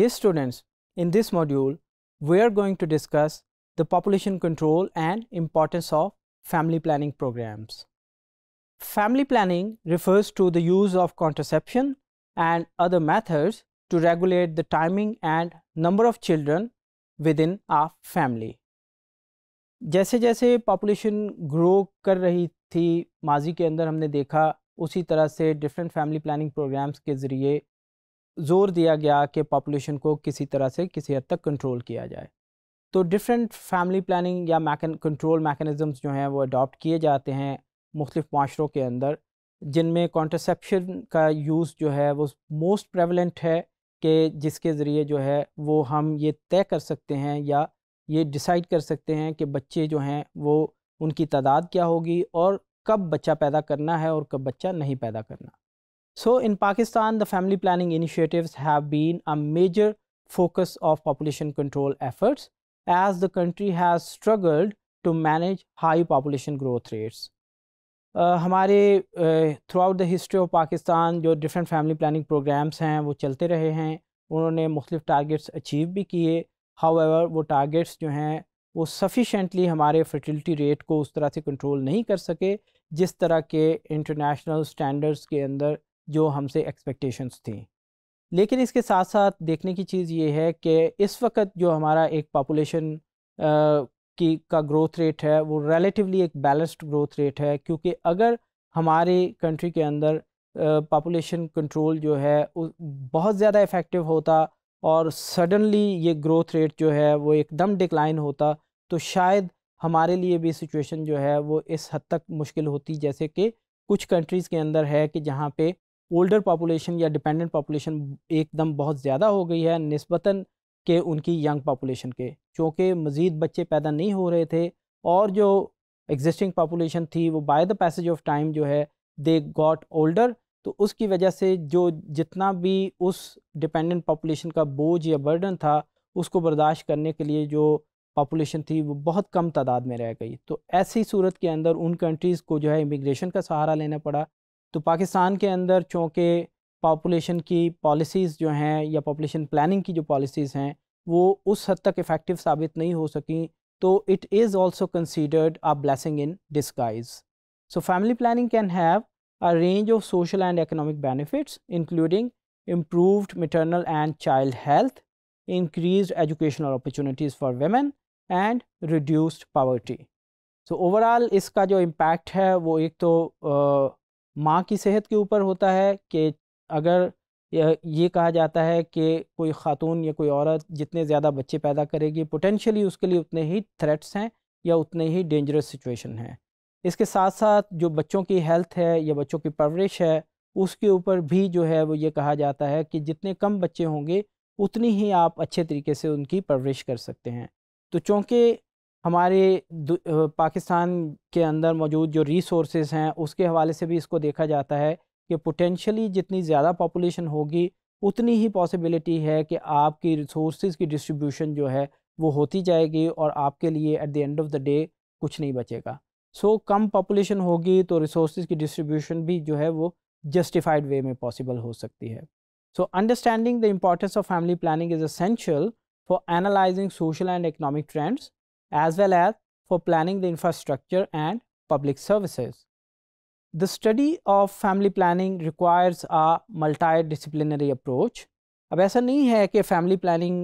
Dear students, in this module, we are going to discuss the population control and importance of family planning programs. Family planning refers to the use of contraception and other methods to regulate the timing and number of children within a family. जैसे जैसे population grow कर रही थी माजी के अंदर हमने देखा उसी तरह से different family planning programs के ज़रिए ज़ोर दिया गया कि पॉपुलेशन को किसी तरह से किसी हद तक कंट्रोल किया जाए तो डिफरेंट फैमिली प्लानिंग या मैकन कंट्रोल मैकेनिज़म्स जो हैं वो अडॉप्ट किए जाते हैं मुख्तफ माशरों के अंदर जिनमें कॉन्ट्रसेप्शन का यूज़ जो है वो मोस्ट प्रेवलेंट है कि जिसके ज़रिए जो है वो हम ये तय कर सकते हैं या ये डिसाइड कर सकते हैं कि बच्चे जो हैं वो उनकी तादाद क्या होगी और कब बच्चा पैदा करना है और कब बच्चा नहीं पैदा करना So in Pakistan, the family planning initiatives have been a major focus of population control efforts as the country has struggled to manage high population growth rates. Uh, हमारे throughout the history of Pakistan जो different family planning programmes हैं वो चलते रहे हैं उन्होंने मुख्तलिफ targets achieve भी किए हाउ वो टारगेट्स जो हैं वो सफिशेंटली हमारे फर्टिलिटी रेट को उस तरह से कंट्रोल नहीं कर सके जिस तरह के इंटरनेशनल स्टैंडर्ड्स के अंदर जो हमसे एक्सपेक्टेशंस थी लेकिन इसके साथ साथ देखने की चीज़ ये है कि इस वक्त जो हमारा एक पॉपुलेशन की का ग्रोथ रेट है वो रिलेटिवली एक बैलेंस्ड ग्रोथ रेट है क्योंकि अगर हमारे कंट्री के अंदर पॉपुलेशन कंट्रोल जो है बहुत ज़्यादा इफ़ेक्टिव होता और सडनली ये ग्रोथ रेट जो है वो एकदम डिक्लाइन होता तो शायद हमारे लिए भी सिचुएशन जो है वो इस हद तक मुश्किल होती जैसे कि कुछ कंट्रीज़ के अंदर है कि जहाँ पे ओल्डर पॉपुलेशन या डिपेंडेंट पॉपुलेशन एकदम बहुत ज़्यादा हो गई है नस्बता के उनकी यंग पॉपुलेशन के चूँकि मज़ीद बच्चे पैदा नहीं हो रहे थे और जो एग्जिस्टिंग पॉपुलेशन थी वो by the passage of time जो है दे गॉट ओल्डर तो उसकी वजह से जो जितना भी उस डिपेंडेंट पॉपुलेशन का बोझ या बर्डन था उसको बर्दाश्त करने के लिए जो पॉपुलेशन थी वो बहुत कम तादाद में रह गई तो ऐसी सूरत के अंदर उन कंट्रीज़ को जो है इमिग्रेशन का सहारा लेना पड़ा तो पाकिस्तान के अंदर चूँकि पापोलेशन की पॉलिसीज़ जो हैं या पापोलेशन प्लानिंग की जो पॉलिसीज़ हैं वो उस हद तक इफ़ेक्टिव साबित नहीं हो सकें तो it is also considered a blessing in disguise so family planning can have a range of social and economic benefits including improved maternal and child health increase educational opportunities for women and reduced poverty so overall इसका जो impact है वो एक तो माँ की सेहत के ऊपर होता है कि अगर ये कहा जाता है कि कोई ख़ातून या कोई औरत जितने ज़्यादा बच्चे पैदा करेगी पोटेंशियली उसके लिए उतने ही थ्रेट्स हैं या उतने ही डेंजरस सिचुएशन है इसके साथ साथ जो बच्चों की हेल्थ है या बच्चों की परवरिश है उसके ऊपर भी जो है वो ये कहा जाता है कि जितने कम बच्चे होंगे उतनी ही आप अच्छे तरीके से उनकी परवरिश कर सकते हैं तो चूँकि हमारे पाकिस्तान के अंदर मौजूद जो रिसोर्स हैं उसके हवाले से भी इसको देखा जाता है कि पोटेंशली जितनी ज़्यादा पॉपुलेशन होगी उतनी ही पॉसिबिलिटी है कि आपकी रिसोर्स की डिस्ट्रीब्यूशन जो है वो होती जाएगी और आपके लिए at the end of the day कुछ नहीं बचेगा सो so, कम पॉपुलेशन होगी तो रिसोर्स की डिस्ट्रीब्यूशन भी जो है वो जस्टिफाइड वे में पॉसिबल हो सकती है so understanding the importance of family planning is essential for analysing social and economic trends as well as for planning the infrastructure and public services. The study of family planning requires a multidisciplinary approach. अब ऐसा नहीं है कि family planning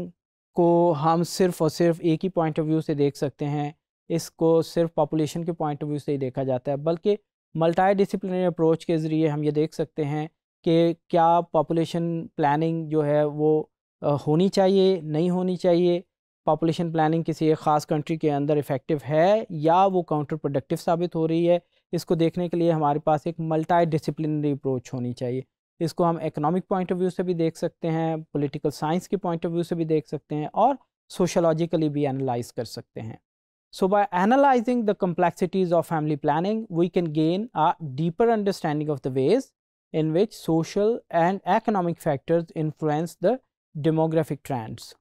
को हम सिर्फ और सिर्फ एक ही पॉइंट ऑफ व्यू से देख सकते हैं इसको सिर्फ पॉपुलेशन के पॉइंट ऑफ व्यू से ही देखा जाता है बल्कि मल्टी डिसिप्लिनरी अप्रोच के ज़रिए हम ये देख सकते हैं कि क्या पॉपुलेशन प्लानिंग जो है वो होनी चाहिए नहीं होनी चाहिए पॉपुलेशन प्लानिंग किसी एक ख़ास कंट्री के अंदर इफ़ेक्टिव है या वो काउंटर प्रोडक्टिव साबित हो रही है इसको देखने के लिए हमारे पास एक मल्टा डिसिप्लिनरी अप्रोच होनी चाहिए इसको हम इकोनॉमिक पॉइंट ऑफ व्यू से भी देख सकते हैं पॉलिटिकल साइंस के पॉइंट ऑफ व्यू से भी देख सकते हैं और सोशोलॉजिकली भी एनालाइज कर सकते हैं so by analysing the complexities of family planning we can gain a deeper understanding of the ways in which social and economic factors influence the demographic trends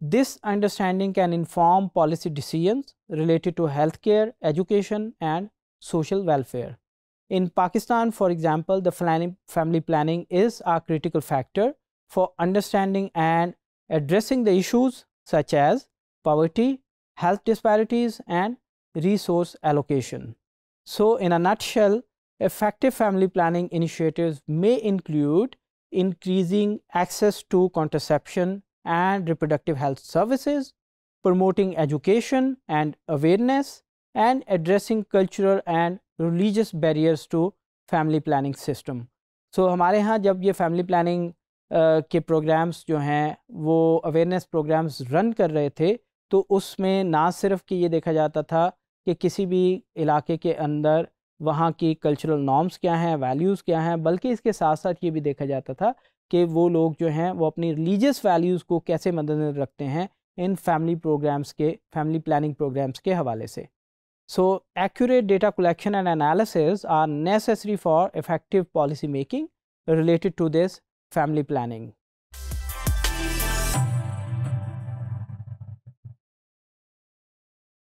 This understanding can inform policy decisions related to healthcare, education and social welfare. In Pakistan, for example, the family planning is a critical factor for understanding and addressing the issues such as poverty, health disparities and resource allocation. So, in a nutshell, effective family planning initiatives may include increasing access to contraception, and reproductive health services, promoting education and awareness, and addressing cultural and religious barriers to family planning system. So हमारे यहाँ जब ये family planning Uh, के programs जो हैं वो awareness programs run कर रहे थे तो उसमें ना सिर्फ कि ये देखा जाता था कि किसी भी इलाके के अंदर वहाँ की कल्चरल नॉर्म्स क्या हैं वैल्यूज़ क्या हैं बल्कि इसके साथ साथ ये भी देखा जाता था कि वो लोग जो हैं वो अपनी रिलीजियस वैल्यूज़ को कैसे मद्देनजर रखते हैं इन फैमिली प्रोग्राम्स के फैमिली प्लानिंग प्रोग्राम्स के हवाले से so accurate data collection and analysis are necessary for effective policy making related to this family planning